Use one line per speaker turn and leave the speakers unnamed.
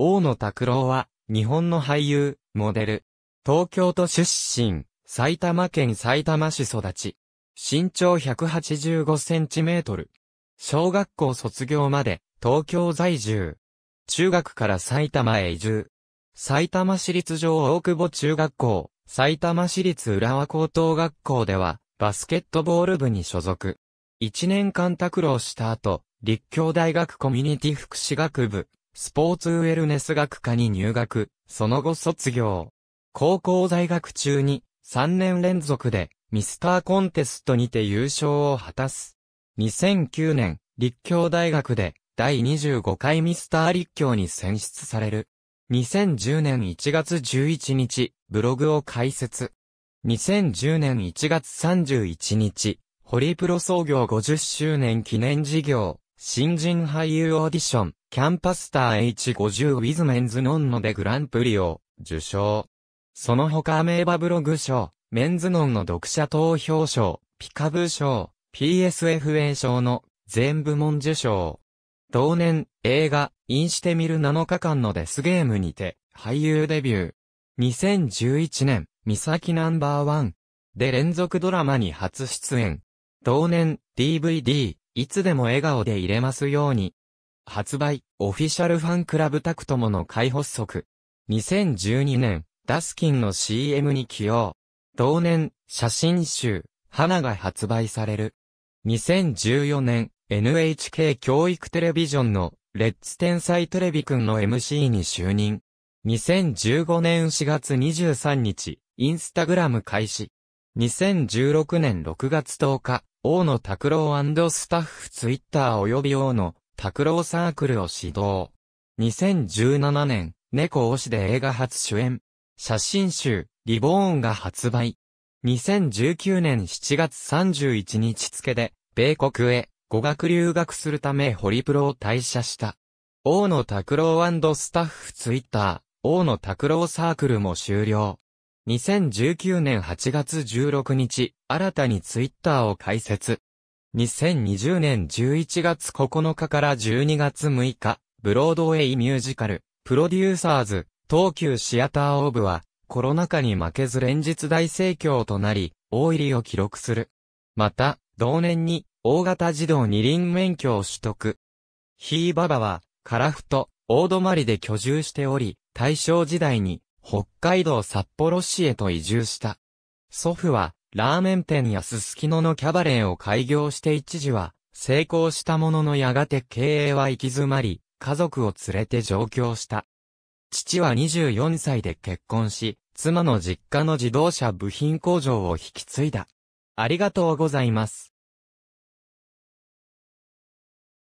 大野拓郎は、日本の俳優、モデル。東京都出身、埼玉県埼玉市育ち。身長185センチメートル。小学校卒業まで、東京在住。中学から埼玉へ移住。埼玉市立上大久保中学校、埼玉市立浦和高等学校では、バスケットボール部に所属。一年間拓郎した後、立教大学コミュニティ福祉学部、スポーツウェルネス学科に入学、その後卒業。高校在学中に3年連続でミスターコンテストにて優勝を果たす。2009年、立教大学で第25回ミスター立教に選出される。2010年1月11日、ブログを開設。2010年1月31日、ホリプロ創業50周年記念事業、新人俳優オーディション、キャンパスター H50 ウィズメンズノンノでグランプリを受賞。その他アメーバブログ賞、メンズノンの読者投票賞、ピカブ賞、PSFA 賞の全部門受賞。同年、映画、インしてみる7日間のデスゲームにて、俳優デビュー。2011年、ミサキナンバーワンで連続ドラマに初出演。同年、DVD、いつでも笑顔で入れますように、発売、オフィシャルファンクラブタクトモの開発足。2012年、ダスキンの CM に起用。同年、写真集、花が発売される。2014年、NHK 教育テレビジョンの、レッツ天才テレビくんの MC に就任。2015年4月23日、インスタグラム開始。2016年6月10日、大野拓郎スタッフツイッター及び大野拓郎サークルを指導。2017年、猫推しで映画初主演。写真集、リボーンが発売。2019年7月31日付で、米国へ語学留学するためホリプロを退社した。大野拓郎スタッフツイッター、大野拓郎サークルも終了。2019年8月16日、新たにツイッターを開設。2020年11月9日から12月6日、ブロードウェイミュージカル、プロデューサーズ、東急シアターオーブは、コロナ禍に負けず連日大盛況となり、大入りを記録する。また、同年に、大型児童二輪免許を取得。ひいばばは、カラフト、大泊で居住しており、大正時代に、北海道札幌市へと移住した。祖父は、ラーメン店やすすきののキャバレーを開業して一時は、成功したもののやがて経営は行き詰まり、家族を連れて上京した。父は24歳で結婚し、妻の実家の自動車部品工場を引き継いだ。ありがとうございます。